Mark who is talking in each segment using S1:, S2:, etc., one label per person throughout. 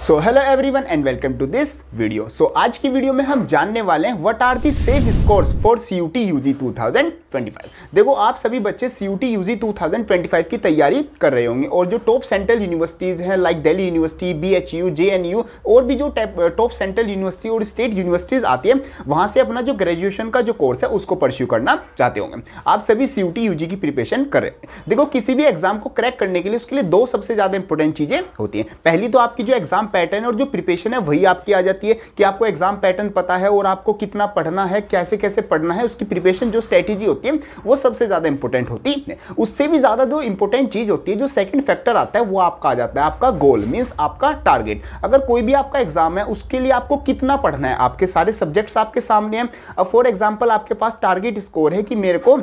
S1: so hello everyone and welcome to this video so आज की video में हम जानने वाले हैं what are the safe scores for C U T U G two thousand twenty five देखो आप सभी बच्चे C U T U G two thousand twenty five की तैयारी कर रहे होंगे और जो टॉप सेंट्रल यूनिवर्सिटीज़ हैं like Delhi university B H U J N U और भी जो टॉप सेंट्रल यूनिवर्सिटी और स्टेट यूनिवर्सिटीज़ आती है वहाँ से अपना जो ग्रेजुएशन का जो कोर्स है उसको परस्यू करना चाहते होंगे आप सभी C U T U G की प्रिपेशन कर रहे हैं देखो किसी भी एग्जाम को क्रैक करने के लिए उसके लिए दो सबसे ज़्यादा इंपॉर्टेंट चीज़ें होती हैं पहली तो आपकी जो एग्जाम पैटर्न और जो प्रिपेशन है वही आपकी आ जाती है कि आपको एग्जाम पैटर्न पता है और आपको कितना पढ़ना है कैसे कैसे पढ़ना है उसकी प्रिपेशन जो स्ट्रेटेजी होती है वो सबसे ज़्यादा इंपॉर्टेंट होती है उससे भी ज़्यादा जो इंपॉर्टेंट चीज़ होती है जो सेकंड फैक्टर आता है वो आपका आ जाता है आपका गोल मीन्स आपका टारगेट अगर कोई भी आपका एग्जाम है उसके लिए आपको कितना पढ़ना है आपके सारे सब्जेक्ट्स आपके सामने हैं फॉर एग्जाम्पल आपके पास टारगेट स्कोर है कि मेरे को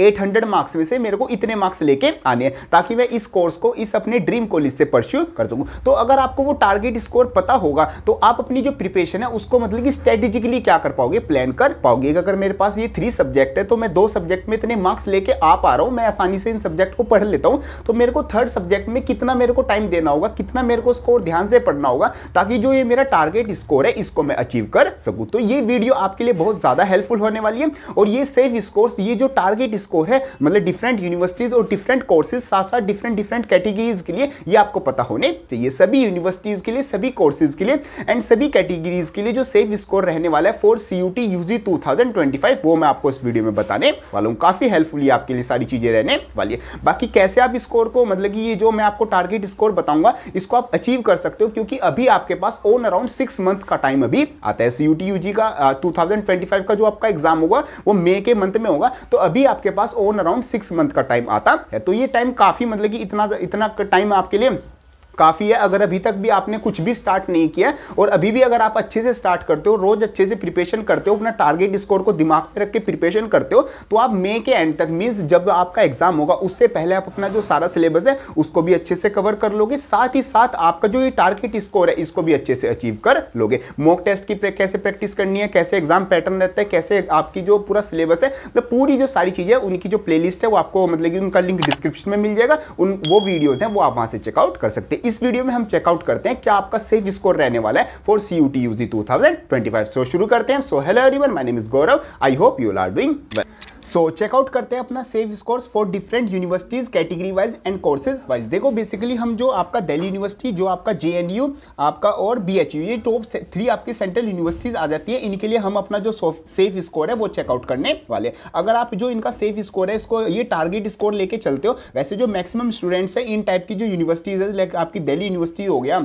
S1: 800 मार्क्स में से मेरे को इतने मार्क्स लेके आने हैं ताकि मैं इस कोर्स को इस अपने ड्रीम कॉलेज से परस्यू कर सकूँ तो अगर आपको वो टारगेट स्कोर पता होगा तो आप अपनी जो प्रिपरेशन है उसको मतलब कि स्ट्रेटेजिकली क्या कर पाओगे प्लान कर पाओगे अगर मेरे पास ये थ्री सब्जेक्ट है तो मैं दो सब्जेक्ट में इतने मार्क्स लेके आ पा रहा हूँ मैं आसानी से इन सब्जेक्ट को पढ़ लेता हूँ तो मेरे को थर्ड सब्जेक्ट में कितना मेरे को टाइम देना होगा कितना मेरे को स्कोर ध्यान से पढ़ना होगा ताकि जो ये मेरा टारगेट स्कोर है इसको मैं अचीव कर सकूँ तो ये वीडियो आपके लिए बहुत ज़्यादा हेल्पफुल होने वाली है और ये सेफ स्कोर्स ये जो टारगेट स्कोर है मतलब डिफरेंट यूनिवर्सिटीज़ और डिफरेंट कोर्सेज साथ साथ डिफरेंट डिफरेंट कैटेगरीज के लिए ये आपको पता होने चाहिए सभी यूनिवर्सिटीज़ के लिए सभी कोर्सेज के लिए एंड सभी कैटेगरीज के लिए जो सेफ स्कोर रहने वाला है for C U T U G two thousand twenty five वो मैं आपको इस वीडियो में बताने वाला हूँ काफ़ी हेल्पफुल आपके लिए सारी चीज़ें रहने वाली है बाकी कैसे आप स्कोर को मतलब कि ये जो मैं आपको टारगेट स्कोर बताऊंगा इसको आप अचीव कर सकते हो क्योंकि अभी आपके पास ऑन अराउंड सिक्स मंथ का टाइम अभी आता है C U T U G का टू थाउजेंड ट्वेंटी फाइव का जो आपका एग्जाम होगा वो मे के मंथ में होगा तो अभी आपके पास ऑन अराउंड सिक्स मंथ का टाइम आता है तो ये टाइम काफी मतलब कि इतना इतना टाइम आपके लिए काफ़ी है अगर अभी तक भी आपने कुछ भी स्टार्ट नहीं किया और अभी भी अगर आप अच्छे से स्टार्ट करते हो रोज अच्छे से प्रिपेशन करते हो अपना टारगेट स्कोर को दिमाग में रख के प्रिपेशन करते हो तो आप मे के एंड तक मीन्स जब आपका एग्जाम होगा उससे पहले आप अपना जो सारा सिलेबस है उसको भी अच्छे से कवर कर लोगे साथ ही साथ आपका जो ये टारगेट स्कोर है इसको भी अच्छे से अचीव कर लोगे मॉक टेस्ट की कैसे प्रैक्टिस करनी है कैसे एग्जाम पैटर्न रहता है कैसे आपकी जो पूरा सिलेबस है मतलब पूरी जो सारी चीज़ें उनकी जो प्लेलिस्ट है वो आपको मतलब कि उनका लिंक डिस्क्रिप्शन में मिल जाएगा उन वो वीडियोज़ हैं वो आप वहाँ से चेकआउट कर सकते इस वीडियो में हम चेकआउट करते हैं क्या आपका सेफ स्कोर रहने वाला है for C U T U G two thousand twenty five so शुरू करते हैं so hello everyone my name is Gaurav I hope you are doing well so check out करते हैं अपना safe scores for different universities category wise and courses wise देखो basically हम जो आपका दिल्ली यूनिवर्सिटी जो आपका जे आपका और बी ये टॉप थ्री आपकी सेंट्रल यूनिवर्सिटीज़ आ जाती है इनके लिए हम अपना जो सेफ स्कोर है वो चेकआउट करने वाले अगर आप जो इनका सेफ स्कोर है इसको ये टारगेट स्कोर लेके चलते हो वैसे जो मैक्सिमम स्टूडेंट्स हैं इन टाइप की जो यूनिवर्सिटीज़ है लाइक आपकी दिल्ली यूनिवर्सिटी हो गया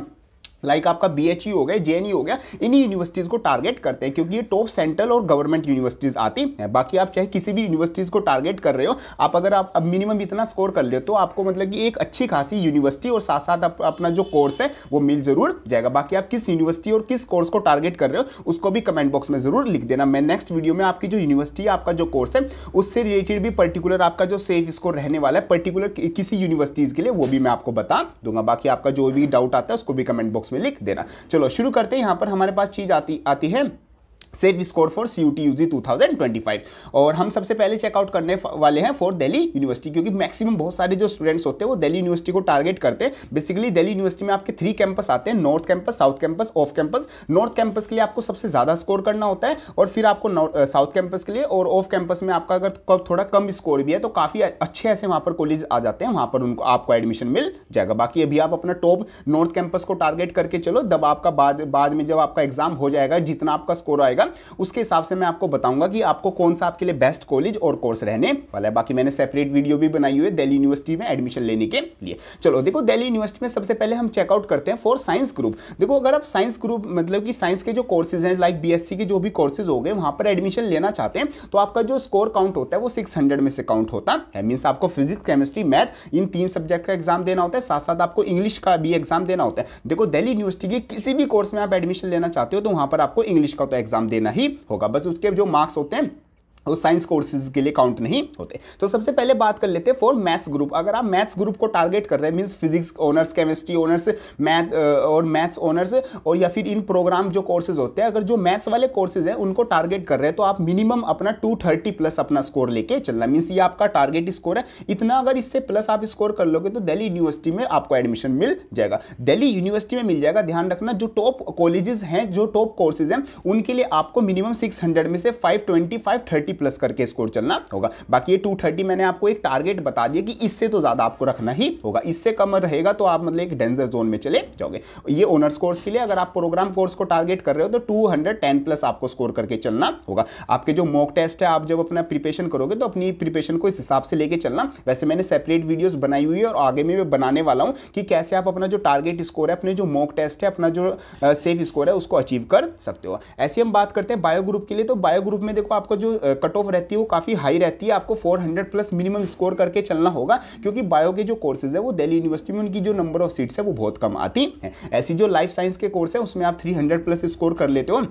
S1: लाइक like आपका बी एच e हो गया जे e हो गया इन्हीं यूनिवर्सिटीज़ को टारगेट करते हैं क्योंकि ये टॉप सेंट्रल और गवर्नमेंट यूनिवर्सिटीज़ आती हैं बाकी आप चाहे किसी भी यूनिवर्सिटीज़ को टारगेट कर रहे हो आप अगर आप अब मिनिमम इतना स्कोर कर ले तो आपको मतलब कि एक अच्छी खासी यूनिवर्सिटी और साथ साथ आप, अपना जो कोर्स है वो मिल जरूर जाएगा बाकी आप किस यूनिवर्सिटी और किस कोर्स को टारगेट कर रहे हो उसको भी कमेंट बॉक्स में ज़रूर लिख देना मैं नेक्स्ट वीडियो में आपकी जो यूनिवर्सिटी आपका जो कोर्स है उससे रिलेटेड भी पर्टिकुलर आपका जो सेफ स्कोर रहने वाला है पर्टिकुलर किसी यूनिवर्सिटीज़ के लिए वो भी मैं आपको बता दूंगा बाकी आपका जो भी डाउट आता है उसको भी कमेंट बॉक्स बॉक्स में लिख देना चलो शुरू करते हैं यहाँ पर हमारे पास चीज़ आती आती है safe score for C U T U G two thousand twenty five और हम सबसे पहले चेकआउट करने वाले हैं फॉर दिल्ली यूनिवर्सिटी क्योंकि मैक्सिमम बहुत सारे जो स्टूडेंट्स होते हैं वो दिल्ली यूनिवर्सिटी को टारगेट करते हैं बेसिकली दिल्ली यूनिवर्सिटी में आपके थ्री कैंपस आते हैं north campus south campus off campus north campus के लिए आपको सबसे ज़्यादा स्कोर करना होता है और फिर आपको साउथ कैंपस के लिए और ऑफ कैंपस में आपका अगर थोड़ा कम स्कोर भी है तो काफ़ी अच्छे ऐसे वहाँ पर कॉलेज आ जाते हैं वहाँ पर उनको आपको एडमिशन मिल जाएगा बाकी अभी आप अपना टॉप नॉर्थ कैंपस को टारगेट करके चलो जब आपका बाद में जब आपका एग्जाम हो जाएगा जितना आपका स्कोर आएगा रहेगा उसके हिसाब से मैं आपको बताऊंगा कि आपको कौन सा आपके लिए बेस्ट कॉलेज और कोर्स रहने वाला है बाकी मैंने सेपरेट वीडियो भी बनाई हुई है दिल्ली यूनिवर्सिटी में एडमिशन लेने के लिए चलो देखो दिल्ली यूनिवर्सिटी में सबसे पहले हम चेकआउट करते हैं फॉर साइंस ग्रुप देखो अगर आप साइंस ग्रुप मतलब कि साइंस के जो कोर्सेज हैं लाइक बी के जो भी कोर्सेज हो गए वहाँ पर एडमिशन लेना चाहते हैं तो आपका जो स्कोर काउंट होता है वो सिक्स में से काउंट होता है मीन्स आपको फिजिक्स केमिस्ट्री मैथ इन तीन सब्जेक्ट का एग्जाम देना होता है साथ साथ आपको इंग्लिश का भी एग्जाम देना होता है देखो दिल्ली यूनिवर्सिटी के किसी भी कोर्स में आप एडमिशन लेना चाहते हो तो वहां पर आपको इंग्लिश का तो एग्जाम देना देना ही होगा बस उसके जो मार्क्स होते हैं वो साइंस कोर्सेज के लिए काउंट नहीं होते तो सबसे पहले बात कर लेते हैं फॉर मैथ्स ग्रुप अगर आप मैथ्स ग्रुप को टारगेट कर रहे हैं means physics honours chemistry honours math और मैथ्स ऑनर्स और या फिर इन प्रोग्राम जो कोर्सेज होते हैं अगर जो मैथ्स वाले कोर्सेज हैं उनको टारगेट कर रहे हैं तो आप मिनिमम अपना टू थर्टी प्लस अपना स्कोर लेके चलना मीन्स ये आपका टारगेट स्कोर है इतना अगर इससे प्लस आप स्कोर कर लोगे तो दिल्ली यूनिवर्सिटी में आपको एडमिशन मिल जाएगा दिल्ली यूनिवर्सिटी में मिल जाएगा ध्यान रखना जो टॉप कॉलेजेस हैं जो टॉप कोर्सेज हैं उनके लिए आपको मिनिमम सिक्स में से फाइव ट्वेंटी प्लस करके स्कोर चलना होगा बाकी ये 230 मैंने आपको एक टारगेट बता दिया कि इससे तो ज़्यादा आपको रखना ही होगा इससे कम रहेगा तो आप मतलब एक डेंजर जोन में चले जाओगे ये ओनर्स कोर्स के लिए अगर आप प्रोग्राम कोर्स को टारगेट कर रहे हो तो टू प्लस आपको स्कोर करके चलना होगा आपके जो मॉक टेस्ट है आप जब अपना प्रिपेशन करोगे तो अपनी प्रिपेशन को इस हिसाब से लेके चलना वैसे मैंने सेपरेट वीडियोस बनाई हुई है और आगे में मैं बनाने वाला हूँ कि कैसे आप अपना जो टारगेट स्कोर है अपने जो मॉक टेस्ट है अपना जो सेफ स्कोर है उसको अचीव कर सकते हो ऐसी हम बात करते हैं बायो ग्रुप के लिए तो बायो ग्रुप में देखो आपका जो कट ऑफ रहती है वो काफ़ी हाई रहती है आपको 400 प्लस मिनिमम स्कोर करके चलना होगा क्योंकि बायो के जो कोर्सेज है वो दिल्ली यूनिवर्सिटी में उनकी जो नंबर ऑफ सीट्स है वो बहुत कम आती है ऐसी जो लाइफ साइंस के कोर्स है उसमें आप थ्री प्लस स्कोर कर लेते हो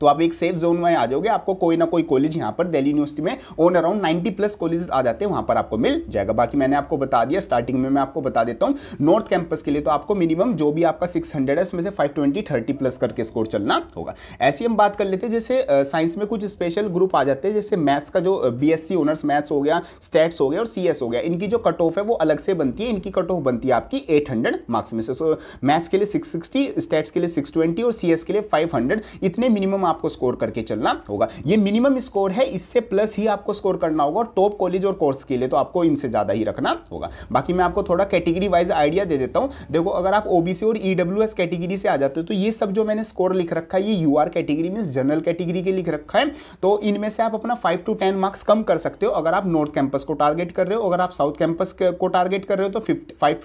S1: तो आप एक सेफ जोन में आ जाओगे आपको कोई ना कोई कॉलेज यहाँ पर दिल्ली यूनिवर्सिटी में on around ninety plus college आ जाते हैं वहाँ पर आपको मिल जाएगा बाकी मैंने आपको बता दिया स्टार्टिंग में मैं आपको बता देता हूँ नॉर्थ कैंपस के लिए तो आपको मिनिमम जो भी आपका सिक्स हंड्रेड है उसमें से फाइव ट्वेंटी थर्टी प्लस करके स्कोर चलना होगा ऐसी हम बात कर लेते हैं जैसे साइंस में कुछ स्पेशल ग्रुप आ जाते हैं जैसे मैथ्स का जो B S C honours maths हो गया स्टेट्स हो गया और सी एस हो गया इनकी जो कट ऑफ है वो अलग से बनती है इनकी कट ऑफ बनती है आपकी एट हंड्रेड मार्क्स में से सो मैथ्स के लिए सिक्स सिक्सटी स्टेट्स के लिए सिक्स ट्वेंटी और सी एस के लिए फाइव हंड्रेड इतने मिनिमम आपको स्कोर करके चलना होगा ये मिनिमम स्कोर है इससे प्लस ही आपको स्कोर करना होगा और टॉप कॉलेज और कोर्स के लिए तो आपको इनसे ज़्यादा ही रखना होगा बाकी मैं आपको थोड़ा कैटेगरी वाइज आइडिया दे देता हूँ देखो अगर आप ओबीसी और ईडब्ल्यू कैटेगरी से आ जाते हो तो ये सब जो मैंने स्कोर लिख रखा है ये U category mean general category के लिख रखा है तो इनमें से आप अपना फाइव टू टेन मार्क्स कम कर सकते हो अगर आप नॉर्थ कैंपस को टारगेट कर रहे हो अगर आप साउथ कैंपस को टारगेट कर रहे हो तो five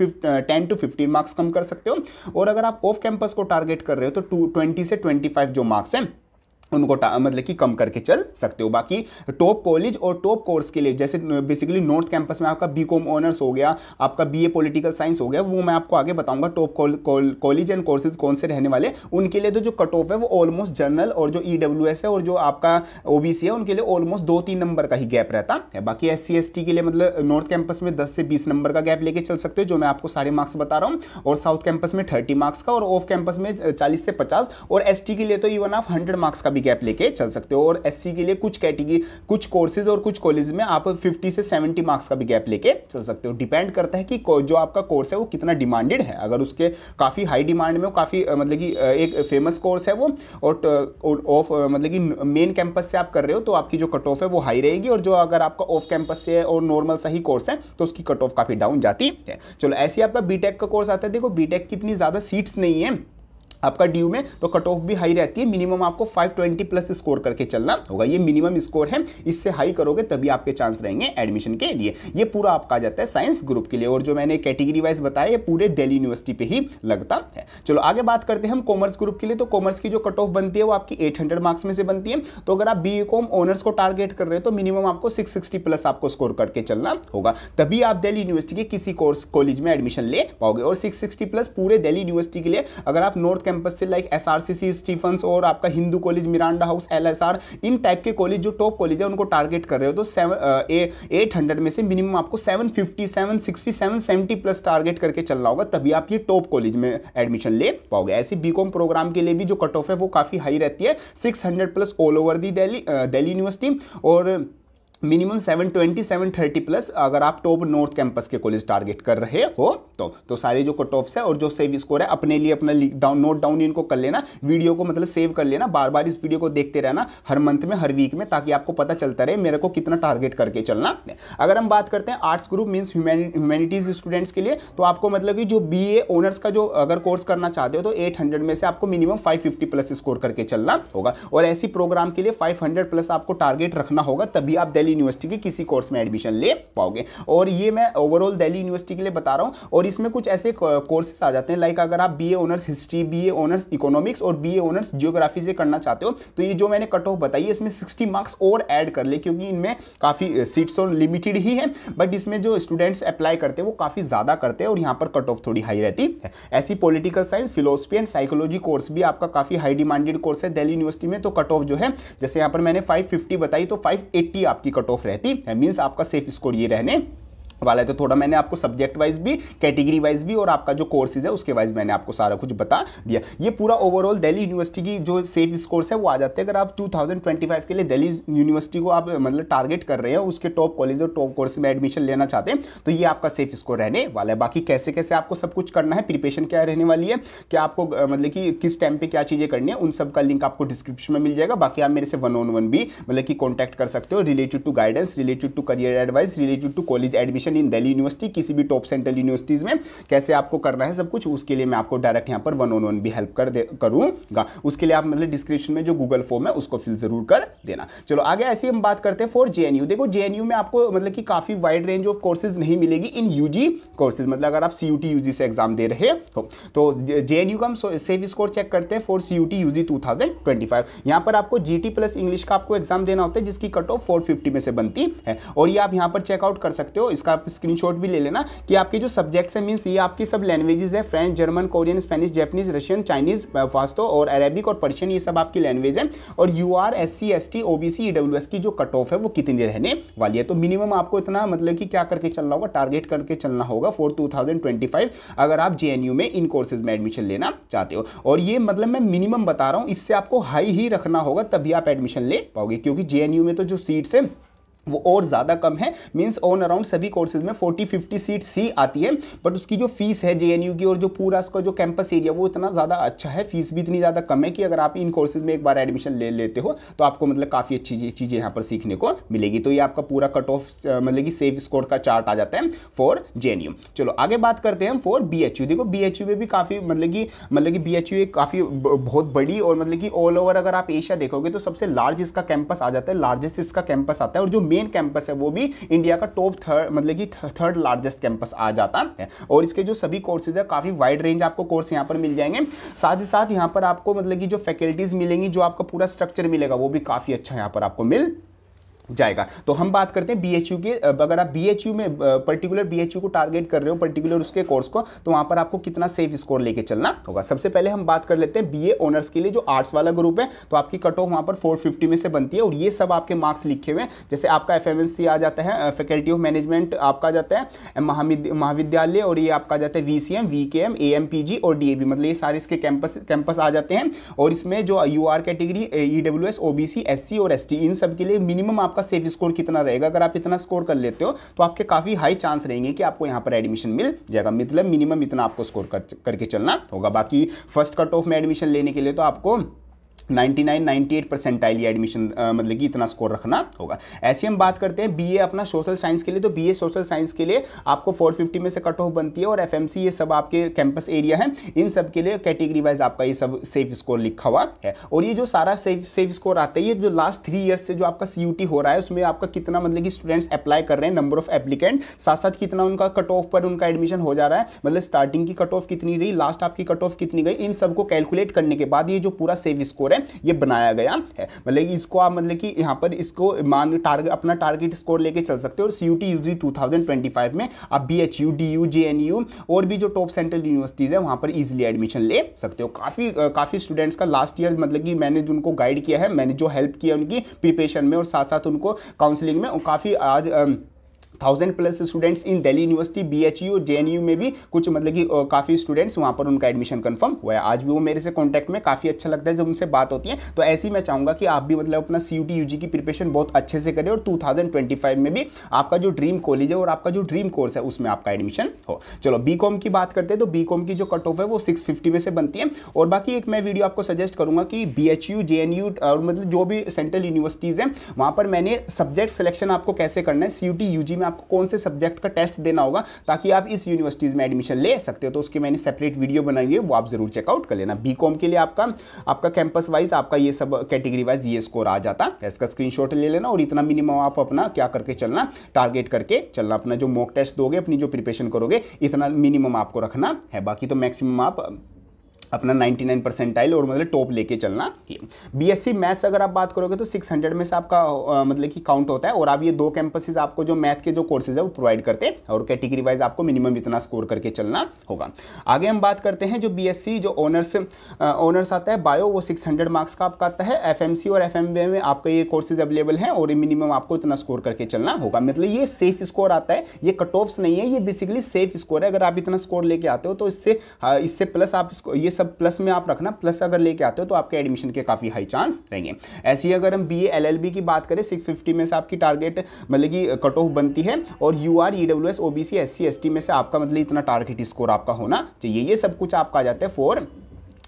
S1: ten to fifteen marks कम कर सकते हो और अगर आप ऑफ कैंपस को टारगेट कर रहे हो तो ट्वेंटी से ट्वेंटी फाइव जो मार्क्स हैं उनको मतलब कि कम करके चल सकते हो बाकी टॉप कॉलेज और टॉप कोर्स के लिए जैसे बेसिकली नॉर्थ कैंपस में आपका बी कॉम ऑनर्स हो गया आपका बी ए पोलिटिकल साइंस हो गया वो मैं आपको आगे बताऊंगा टॉप कॉलेज एंड कोर्सेज कौन से रहने वाले उनके लिए तो जो कट ऑफ है वो ऑलमोस्ट जनरल और जो ई डब्ल्यू एस है और जो आपका ओ बी सी है उनके लिए ऑलमोस्ट दो तीन नंबर का ही गैप रहता है बाकी एस सी एस टी के लिए मतलब नॉर्थ कैंपस में दस से बीस नंबर का गैप लेके चल सकते हो जो मैं आपको सारे मार्क्स बता रहा हूँ और साउथ कैंपस में थर्टी मार्क्स का और ऑफ कैंपस में चालीस से पचास और एस टी के लिए तो इवन आप हंड्रेड मार्क्स का भी गैप लेके चल सकते हो और एस के लिए कुछ कैटेगरी कुछ कोर्सेज और कुछ कॉलेज में आप फिफ्टी से सेवेंटी मार्क्स का भी गैप लेके चल सकते हो डिपेंड करता है कि जो आपका कोर्स है वो कितना डिमांडेड है अगर उसके काफ़ी हाई डिमांड में काफ़ी मतलब कि एक फेमस कोर्स है वो और ऑफ मतलब कि मेन कैंपस से आप कर रहे हो तो आपकी जो कट ऑफ है वो हाई रहेगी और जो अगर आपका ऑफ कैंपस से है और नॉर्मल सा ही कोर्स है तो उसकी कट ऑफ काफ़ी डाउन जाती है चलो ऐसे ही आपका बीटेक का कोर्स आता है देखो बीटेक की इतनी ज़्यादा सीट्स नहीं है आपका ड्यू में तो कट ऑफ भी हाई रहती है मिनिमम आपको 520 प्लस स्कोर करके चलना होगा ये मिनिमम स्कोर है इससे हाई करोगे तभी आपके चांस रहेंगे एडमिशन के लिए ये पूरा आपका आ जाता है साइंस ग्रुप के लिए और जो मैंने कैटेगरी वाइज बताया पूरे दिल्ली यूनिवर्सिटी पे ही लगता है चलो आगे बात करते हैं हम कॉमर्स ग्रुप के लिए तो कॉमर्स की जो कट ऑफ बनती है वो आपकी एट मार्क्स में से बनती है तो अगर आप बी ऑनर्स e को टारगेट कर रहे हैं तो मिनिमम आपको सिक्स प्लस आपको स्कोर करके चलना होगा तभी आप दिल्ली यूनिवर्सिटी के किसी कोर्स कॉलेज में एडमिशन ले पाओगे और सिक्स प्लस पूरे दिल्ली यूनिवर्सिटी के लिए अगर आप नॉर्थ कैंपस से like S R C C Stephens और आपका Hindu college Miranda House L S R इन टाइप के कॉलेज जो टॉप कॉलेज है उनको टारगेट कर रहे हो तो एट हंड्रेड में से मिनिमम आपको seven fifty seven sixty seven seventy plus target करके चलना होगा तभी आप ये टॉप कॉलेज में एडमिशन ले पाओगे ऐसे बी कॉम प्रोग्राम के लिए भी जो कट ऑफ है वो काफ़ी हाई रहती है six hundred plus all over the Delhi Delhi university और मिनिमम 720 730 प्लस अगर आप टॉप नॉर्थ कैंपस के कॉलेज टारगेट कर रहे हो तो तो सारे जो कट ऑफ्स है और जो सेव स्कोर है अपने लिए अपना डाउन नोट डाउन इनको कर लेना वीडियो को मतलब सेव कर लेना बार बार इस वीडियो को देखते रहना हर मंथ में हर वीक में ताकि आपको पता चलता रहे मेरे को कितना टारगेट करके चलना अगर हम बात करते हैं arts group means humanities students के लिए तो आपको मतलब कि जो बी ऑनर्स का जो अगर कोर्स करना चाहते हो तो एट में से आपको मिनिमम फाइव प्लस स्कोर करके चलना होगा और ऐसी प्रोग्राम के लिए फाइव प्लस आपको टारगेट रखना होगा तभी आप दिल्ली दिल्ली यूनिवर्सिटी के किसी कोर्स में एडमिशन ले पाओगे और ये मैं ओवरऑल दिल्ली यूनिवर्सिटी के लिए बता रहा हूँ और इसमें कुछ ऐसे कोर्सेस आ जाते हैं लाइक अगर आप B honours history B honours economics और बी ऑनर्स जियोग्राफी से करना चाहते हो तो ये जो मैंने कट ऑफ बताई है इसमें सिक्सटी मार्क्स और एड कर ले क्योंकि इनमें काफ़ी सीट्स तो लिमिटेड ही है बट इसमें जो स्टूडेंट्स अप्लाई करते हैं वो काफ़ी ज़्यादा करते हैं और यहाँ पर कट ऑफ थोड़ी हाई रहती है ऐसी political science philosophy and psychology course भी आपका काफ़ी हाई डिमांडेड कोर्स है दिल्ली यूनिवर्सिटी में तो कट ऑफ जो है जैसे यहाँ पर मैंने 550 बताई तो 580 आपकी कट कट ऑफ रहती है मीन्स आपका सेफ स्कोर ये रहने वाला है तो थोड़ा मैंने आपको सब्जेक्ट वाइज भी कैटेगरी वाइज भी और आपका जो कोर्सेज है उसके वाइज मैंने आपको सारा कुछ बता दिया ये पूरा ओवरऑल दिल्ली यूनिवर्सिटी की जो सेफ स्कोर्स है वो आ जाते हैं अगर आप 2025 के लिए दिल्ली यूनिवर्सिटी को आप मतलब टारगेट कर रहे हैं उसके टॉप कॉलेज और टॉप कोर्स में एडमिशन लेना चाहते हैं तो ये आपका सेफ स्कोर रहने वाला है बाकी कैसे कैसे आपको सब कुछ करना है प्रिपेशन क्या रहने वाली है क्या आपको मतलब कि किस टाइम पर क्या चीज़ें करनी है उन सब का लिंक आपको डिस्क्रिप्शन में मिल जाएगा बाकी आप मेरे से वन ऑन वन भी मतलब कि कॉन्टैक्ट कर सकते हो related to guidance related to career advice related to college admission admission in Delhi university किसी भी टॉप सेंट्रल यूनिवर्सिटीज़ में कैसे आपको करना है सब कुछ उसके लिए मैं आपको डायरेक्ट यहाँ पर वन ऑन वन भी हेल्प कर दे करूँगा उसके लिए आप मतलब डिस्क्रिप्शन में जो गूगल फॉर्म है उसको फिल ज़रूर कर देना चलो आगे ऐसे हम बात करते हैं फॉर जे देखो जे में आपको मतलब कि काफ़ी वाइड रेंज ऑफ कोर्सेज नहीं मिलेगी इन यू कोर्सेज मतलब अगर आप सी यू से एग्जाम दे रहे हो तो जे का हम सेफ स्कोर चेक करते हैं for C U T U G यहाँ पर आपको जी टी प्लस इंग्लिश का आपको एग्जाम देना होता है जिसकी कट ऑफ फोर में से बनती है और ये आप यहाँ पर चेकआउट कर सकते हो इसका आप स्क्रीनशॉट भी ले लेना कि आपके जो सब्जेक्ट्स हैं मीन्स ये आपकी सब लैंग्वेजेस है French German Korean Spanish Japanese Russian Chinese फास्तो और अरेबिक और पर्शियन ये सब आपकी लैंग्वेज है और U R S C S T O B C W S की जो कट ऑफ है वो कितनी रहने वाली है तो मिनिमम आपको इतना मतलब कि क्या करके चलना होगा टारगेट करके चलना होगा for two thousand twenty five अगर आप जे एन यू में इन कोर्सेज में एडमिशन लेना चाहते हो और ये मतलब मैं मिनिमम बता रहा हूँ इससे आपको हाई ही रखना होगा तभी आप एडमिशन ले पाओगे क्योंकि जे एन यू में तो जो सीट्स है वो और ज़्यादा कम है मीन्स ऑन अराउंड सभी कोर्सेज में 40 50 सीट सी आती है बट उसकी जो फीस है जे की और जो पूरा उसका जो कैंपस एरिया वो इतना ज़्यादा अच्छा है फीस भी इतनी ज़्यादा कम है कि अगर आप इन कोर्सेज में एक बार एडमिशन ले लेते हो तो आपको मतलब काफ़ी अच्छी चीज़ें यहाँ पर सीखने को मिलेगी तो ये आपका पूरा कट ऑफ मतलब कि सेफ स्कोर का चार्ट आ जाता है फॉर जे चलो आगे बात करते हैं हम फॉर बी देखो बी में भी काफ़ी मतलब कि मतलब कि बी एच काफ़ी बहुत बड़ी और मतलब कि ऑल ओवर अगर आप एशिया देखोगे तो सबसे लार्ज इसका कैंपस आ जाता है लार्जेस्ट इसका कैंपस आता है और जो मेन कैंपस है वो भी इंडिया का टॉप थर्ड मतलब कि थर्ड लार्जेस्ट कैंपस आ जाता है और इसके जो सभी कोर्सेज है काफ़ी वाइड रेंज आपको कोर्स यहाँ पर मिल जाएंगे साथ ही साथ यहाँ पर आपको मतलब कि जो फैकल्टीज़ मिलेंगी जो आपका पूरा स्ट्रक्चर मिलेगा वो भी काफ़ी अच्छा यहाँ पर आपको मिल जाएगा तो हम बात करते हैं बी एच यू के अगर आप बी एच यू में पर्टिकुलर बी एच यू को टारगेट कर रहे हो पर्टिकुलर उसके कोर्स को तो वहां पर आपको कितना सेफ स्कोर लेके चलना होगा सबसे पहले हम बात कर लेते हैं बी ए ऑनर्स के लिए जो आर्ट्स वाला ग्रुप है तो आपकी कट ऑफ वहां पर फोर फिफ्टी में से बनती है और ये सब आपके मार्क्स लिखे हुए हैं जैसे आपका एफ एम एस सी आ जाता है फैकल्टी ऑफ मैनेजमेंट आपका जाता है महाविद्यालय और ये आपका जाता है V C M V K M A M P G और डी ए बी मतलब ये सारे इसके कैंपस कैंपस आ जाते हैं और इसमें जो U R category E W S O B C S C और एस टी इन सब के लिए मिनिमम आप आपका सेफ स्कोर कितना रहेगा अगर आप इतना स्कोर कर लेते हो तो आपके काफ़ी हाई चांस रहेंगे कि आपको यहाँ पर एडमिशन मिल जाएगा मतलब मिनिमम इतना आपको स्कोर कर, करके चलना होगा बाकी फर्स्ट कट ऑफ में एडमिशन लेने के लिए तो आपको 99 98 परसेंटाइल ये एडमिशन मतलब कि इतना स्कोर रखना होगा ऐसी हम बात करते हैं बीए अपना सोशल साइंस के लिए तो बीए सोशल साइंस के लिए आपको 450 में से कट ऑफ बनती है और एफएमसी ये सब आपके कैंपस एरिया है इन सब के लिए कैटेगरी वाइज आपका ये सब सेफ स्कोर लिखा हुआ है और ये जो सारा सेफ सेफ स्कोर आता है ये जो लास्ट थ्री ईयर्स से जो आपका सी हो रहा है उसमें आपका कितना मतलब कि स्टूडेंट्स अप्लाई कर रहे हैं नंबर ऑफ एप्लीकेंट साथ साथ कितना उनका कट ऑफ पर उनका एडमिशन हो जा रहा है मतलब स्टार्टिंग की कट ऑफ कितनी रही लास्ट आपकी कट ऑफ कितनी गई इन सबको कैलकुलेट करने के बाद ये जो पूरा सेफ स्कोर है ये बनाया गया है मतलब इसको आप मतलब कि यहाँ पर इसको मान टारगे अपना टारगेट स्कोर लेके चल सकते हो और C U T U G two thousand twenty five में आप B H U D U J N U और भी जो टॉप सेंट्रल यूनिवर्सिटीज़ है वहाँ पर ईजिली एडमिशन ले सकते हो काफ़ी काफ़ी स्टूडेंट्स का लास्ट ईयर मतलब कि मैंने जिनको गाइड किया है मैंने जो हेल्प किया उनकी प्रिपेशन में और साथ साथ उनको काउंसिलिंग में और काफ़ी आज thousand plus students in Delhi university B H U J N U में भी कुछ मतलब कि काफ़ी स्टूडेंट्स वहाँ पर उनका एडमिशन कन्फर्म हुआ है आज भी वो मेरे से कॉन्टैक्ट में काफ़ी अच्छा लगता है जब उनसे बात होती है तो ऐसे ही मैं चाहूँगा कि आप भी मतलब अपना C U T U G की प्रिपेशन बहुत अच्छे से करें और फाइव में भी आपका जो ड्रीम कॉलेज है और आपका जो ड्रीम कोर्स है उसमें आपका एडमिशन हो चलो बी कॉम की बात करते हैं तो बी कॉम की जो कट ऑफ है वो सिक्स फिफ्टी में से बनती है और बाकी एक मैं वीडियो आपको सजेस्ट करूँगा कि B H U J N U और मतलब जो भी सेंट्रल यूनिवर्सिटीज़ हैं वहाँ पर मैंने सब्जेक्ट सिलेक्शन आपको कैसे करना है C U T U G में में आपको कौन से सब्जेक्ट का टेस्ट देना होगा ताकि आप इस यूनिवर्सिटीज़ में एडमिशन ले सकते हो तो उसकी मैंने सेपरेट वीडियो बनाई है वो आप ज़रूर चेकआउट कर लेना बी के लिए आपका आपका कैंपस वाइज आपका ये सब कैटेगरी वाइज ये स्कोर आ जाता है इसका स्क्रीन ले लेना और इतना मिनिमम आप अपना क्या करके चलना टारगेट करके चलना अपना जो मॉक टेस्ट दोगे अपनी जो प्रिपरेशन करोगे इतना मिनिमम आपको रखना है बाकी तो मैक्सिमम आप अपना 99 परसेंटाइल और मतलब टॉप लेके चलना बीएससी मैथ्स अगर आप बात करोगे तो 600 में से आपका मतलब कि काउंट होता है और आप ये दो कैंपसेस आपको जो मैथ के जो कोर्सेज है वो प्रोवाइड करते हैं और कैटेगरी वाइज आपको मिनिमम इतना स्कोर करके चलना होगा आगे हम बात करते हैं जो बी जो ऑनर्स ऑनर्स आता है बायो वो सिक्स मार्क्स का आपका आता है एफ और एफ में आपका ये कोर्सेज अवेलेबल है और मिनिमम आपको इतना स्कोर करके चलना होगा मतलब ये सेफ स्कोर आता है ये कट ऑफ्स नहीं है ये बेसिकली सेफ स्कोर है अगर आप इतना स्कोर लेके आते हो तो इससे इससे प्लस आप ये सब प्लस में आप रखना प्लस अगर लेके आते हो तो आपके एडमिशन के काफ़ी हाई चांस रहेंगे ऐसे ही अगर हम बी एल की बात करें सिक्स में से आपकी टारगेट मतलब की कट ऑफ बनती है और U R E W S O S C S T में से आपका मतलब इतना टारगेट स्कोर आपका होना चाहिए ये सब कुछ आपका आ जाता है for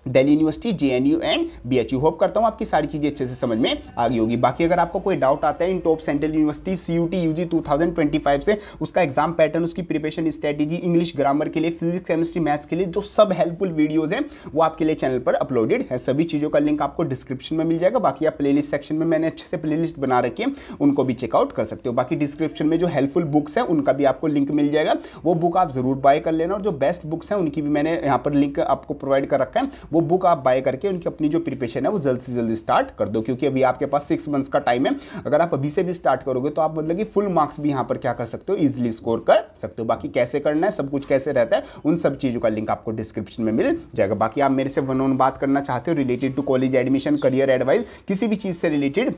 S1: Delhi university J and B H U hope करता हूँ आपकी सारी चीज़ें अच्छे से समझ में आ गई होगी बाकी अगर आपको कोई डाउट आता है in top central university C U T U G two thousand twenty five से उसका एग्जाम पैटर्न उसकी प्रिपेशन स्ट्रेटेजी इंग्लिश ग्रामर के लिए फिजिक्स केमिस्ट्री मैथ्स के लिए जो सब हेल्पफुल वीडियोज़ हैं वो आपके लिए चैनल पर अपलोडेड है सभी चीज़ों का लिंक आपको डिस्क्रिप्शन में मिल जाएगा बाकी आप प्लेलिस्ट सेक्शन में मैंने अच्छे से लिस्ट बना रखी है उनको भी चेकआउट कर सकते हो बाकी डिस्क्रिप्शन में जो हेल्पफुल बुक्स हैं उनका भी आपको लिंक मिल जाएगा वो बुक आप जरूर बाय कर लेना और जो बेस्ट बुक्स हैं उनकी भी मैंने यहाँ पर लिंक आपको प्रोवाइड कर रखा है वो बुक आप बाय करके उनकी अपनी जो प्रिपेशन है वो जल्द से जल्द स्टार्ट कर दो क्योंकि अभी आपके पास सिक्स मंथ्स का टाइम है अगर आप अभी से भी स्टार्ट करोगे तो आप मतलब कि फुल मार्क्स भी यहाँ पर क्या कर सकते हो ईजिली स्कोर कर सकते हो बाकी कैसे करना है सब कुछ कैसे रहता है उन सब चीज़ों का लिंक आपको डिस्क्रिप्शन में मिल जाएगा बाकी आप मेरे से वन ऑन बात करना चाहते हो related to college admission career advice किसी भी चीज़ से रिलेटेड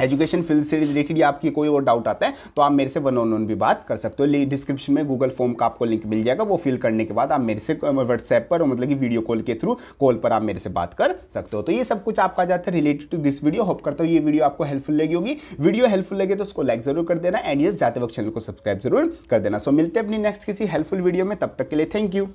S1: एजुकेशन फील्ड से रिलेटेड या आपकी कोई और डाउट आता है तो आप मेरे से वन ऑन वन भी बात कर सकते हो डिस्क्रिप्शन में गूगल फॉर्म का आपको लिंक मिल जाएगा वो फिल करने के बाद आप मेरे से व्हाट्सएप पर मतलब कि वीडियो कॉल के थ्रू कॉल पर आप मेरे से बात कर सकते हो तो ये सब कुछ आपका जाता है related to this video hope करता हूँ ये वीडियो आपको हेल्पफुल लगी होगी वीडियो हेल्पफुल लगे तो उसको लाइक जरूर कर देना एंड ये जाते वक्त चैनल को सब्सक्राइब जरूर कर देना सो मिलते अपनी नेक्स्ट किसी हेल्पफुल वीडियो में तब तक के लिए थैंक यू